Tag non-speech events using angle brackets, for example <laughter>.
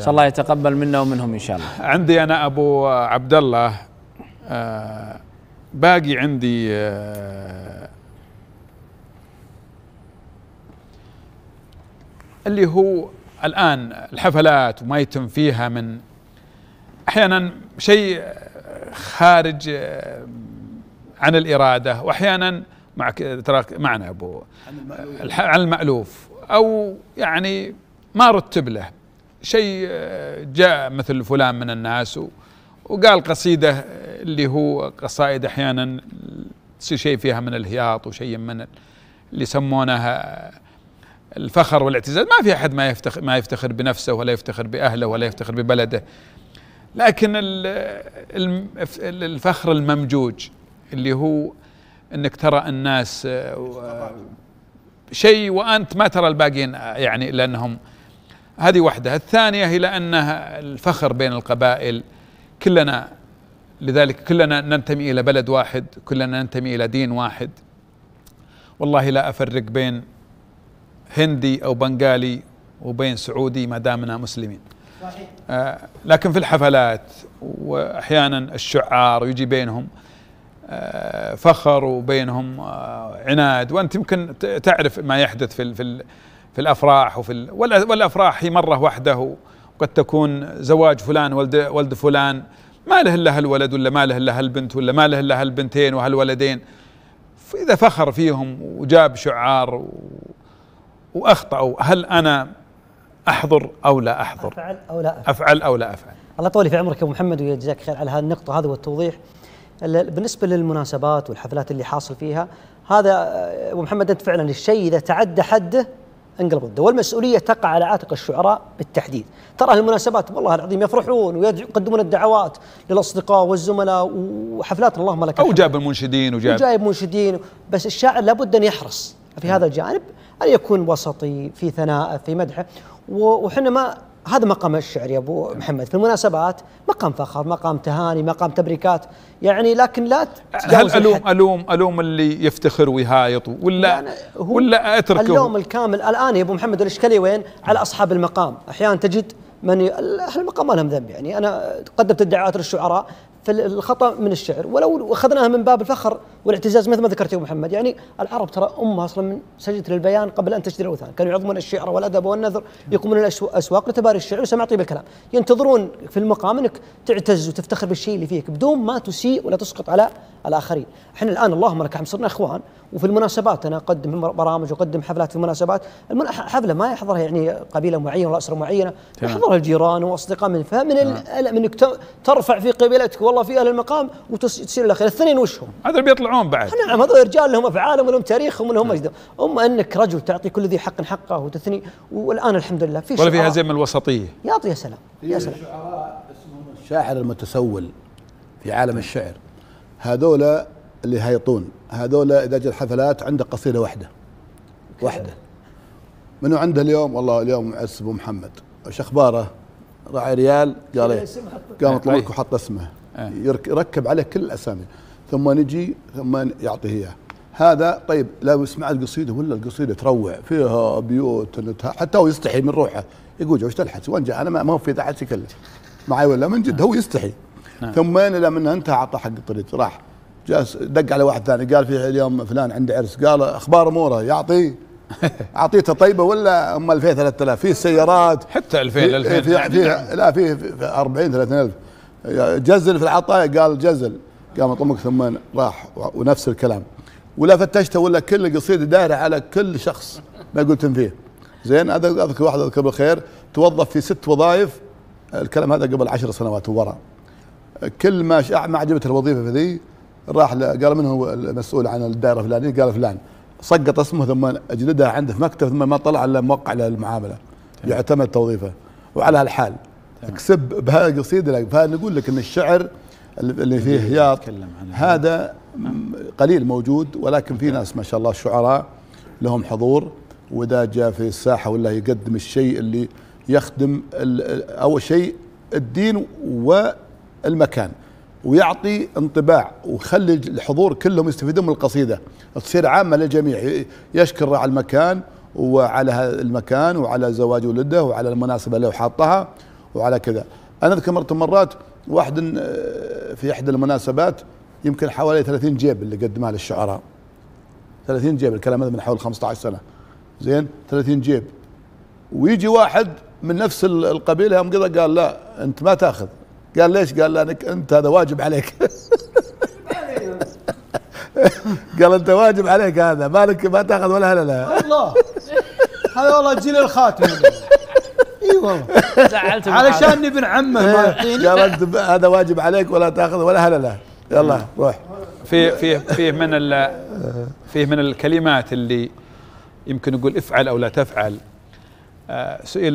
شاء الله يتقبل منا ومنهم ان شاء الله. عندي انا ابو عبد الله آه باقي عندي آه اللي هو الان الحفلات وما يتم فيها من احيانا شيء خارج آه، عن الاراده واحيانا معك تراك معنا ابو عن المألوف او يعني ما رتب له شيء آه، جاء مثل فلان من الناس وقال قصيدة آه، اللي هو قصائد أحيانا تصير شيء فيها من الهياط وشيء من اللي يسمونها آه، الفخر والاعتزاز ما في أحد ما يفتخر, ما يفتخر بنفسه ولا يفتخر بأهله ولا يفتخر ببلده لكن الفخر الممجوج اللي هو انك ترى الناس شيء وانت ما ترى الباقيين يعني لانهم هذه واحدة الثانية هي أن الفخر بين القبائل كلنا لذلك كلنا ننتمي إلى بلد واحد كلنا ننتمي إلى دين واحد والله لا أفرق بين هندي أو بنغالي وبين سعودي ما دامنا مسلمين صحيح. آه لكن في الحفلات وأحيانا الشعار يجي بينهم آه فخر وبينهم آه عناد وأنت يمكن تعرف ما يحدث في في في الافراح وفي ال... والافراح هي مره وحده وقد تكون زواج فلان ولد ولد فلان ما له الا هالولد ولا ما له الا هالبنت ولا ما له الا هالبنتين وهالولدين فاذا فخر فيهم وجاب شعار و... واخطاوا هل انا احضر او لا احضر افعل او لا افعل, أفعل او لا افعل الله يطول في عمرك ابو محمد ويجزاك خير على هذه هذا والتوضيح بالنسبه للمناسبات والحفلات اللي حاصل فيها هذا ابو محمد انت فعلا الشيء اذا تعدى حده انقلب ضده والمسؤوليه تقع على عاتق الشعراء بالتحديد ترى المناسبات والله العظيم يفرحون ويقدمون الدعوات للاصدقاء والزملاء وحفلات اللهم لك او جاب المنشدين وجاب جايب منشدين بس الشاعر لابد ان يحرص في هذا الجانب ان يكون وسطي في ثناء في مدحه وحنا ما هذا مقام الشعر يا ابو نعم. محمد في المناسبات مقام فخر مقام تهاني مقام تبريكات يعني لكن لا هل الوم الحد. الوم الوم اللي يفتخر ويهايط ولا يعني ولا اتركه اللوم الكامل الان يا ابو محمد الاشكاليه وين على اصحاب المقام احيانا تجد من اهل المقام ما لهم ذنب يعني انا قدمت الدعاءات للشعراء فالخطا من الشعر ولو اخذناها من باب الفخر والاعتزاز مثل ما ذكرت يا محمد يعني العرب ترى امها اصلا من سجدة للبيان قبل ان تشتري الاوثان كانوا يعظمون الشعر والادب والنذر يقومون الاسواق لتباري الشعر وسماع طيب الكلام ينتظرون في المقام انك تعتز وتفتخر بالشيء اللي فيك بدون ما تسيء ولا تسقط على الاخرين احنا الان اللهم لك الحمد صرنا اخوان وفي المناسبات انا اقدم برامج واقدم حفلات في المناسبات حفله ما يحضرها يعني قبيله معينه ولا اسره معينه يحضرها الجيران واصدقاء من فمن من انك ترفع في قبيلتك والله في اهل المقام وتصير الاخير الاثنين وشهم هذول بيطلعون بعد نعم هذول رجال لهم افعالهم ولهم تاريخهم ولهم مجد اما انك رجل تعطي كل ذي حق حقه وتثني والان الحمد لله في ولا فيها زي من الوسطيه يعطي يا سلام يا سلام اسمهم الشاعر المتسول في عالم الشعر هذولا اللي هيطون هذولا اذا جت حفلات عنده قصيده واحده واحده منو عنده اليوم والله اليوم عز ابو محمد ايش اخباره راعي ريال قال ايه قام طلع لك وحط اسمه إيه. يركب عليه كل الاسامي ثم نجي ثم يعطيه اياه هذا طيب لو يسمع القصيده ولا القصيده تروع فيها بيوت حتى هو يستحي من روحه يقول وش تلحس وين انا ما هو في اذا كله يكلم معي ولا من جد نعم. هو يستحي نعم. ثم لما انتهى اعطى حق الطريق راح جالس دق على واحد ثاني قال في اليوم فلان عنده عرس قال اخبار اموره يعطي <laughs> اعطيته طيبه ولا ام 2000 3000 في سيارات حتى 2000 2000 يعني لا في 40 3000 جزل في العطايا قال جزل قام اطمك ثم راح ونفس الكلام ولا فتشته ولا كل قصيده دايره على كل شخص ما قلت فيه زين هذا اذكر واحد اذكر بالخير توظف في ست وظائف الكلام هذا قبل عشر سنوات وورا كل ما ما عجبته الوظيفه ذي راح قال من هو المسؤول عن الدائره الفلانيه قال فلان سقط اسمه ثم اجلدها عنده في مكتب ثم ما طلع الا موقع للمعامله يعتمد توظيفه وعلى هالحال تكسب بهذه القصيده لك فنقول لك ان الشعر اللي فيه هياط هذا نعم. قليل موجود ولكن في نعم. ناس ما شاء الله شعراء لهم حضور واذا جاء في الساحه ولا يقدم الشيء اللي يخدم اول شيء الدين والمكان ويعطي انطباع ويخلي الحضور كلهم يستفيدون من القصيده تصير عامه للجميع يشكر على المكان وعلى المكان وعلى زواج ولده وعلى المناسبه اللي حاطها وعلى كذا انا اذكر مرة مرات واحد آه، في احدى المناسبات يمكن حوالي 30 جيب اللي قدمها للشعراء 30 جيب الكلام هذا من حوالي 15 سنه زين 30 جيب ويجي واحد من نفس القبيله يوم قال لا انت ما تاخذ قال ليش؟ قال لانك انت هذا واجب عليك <laughs> قال انت واجب عليك هذا مالك ما تاخذ ولا هلا لا الله هذا والله جيل الخاتم <laughs> والله <laughs> زعلت علشان ابن عمه ما إيه. يعطيني قال انت هذا واجب عليك ولا تاخذ ولا هلا لا يلا روح في في في من ال في من الكلمات اللي يمكن يقول افعل او لا تفعل آه، سئل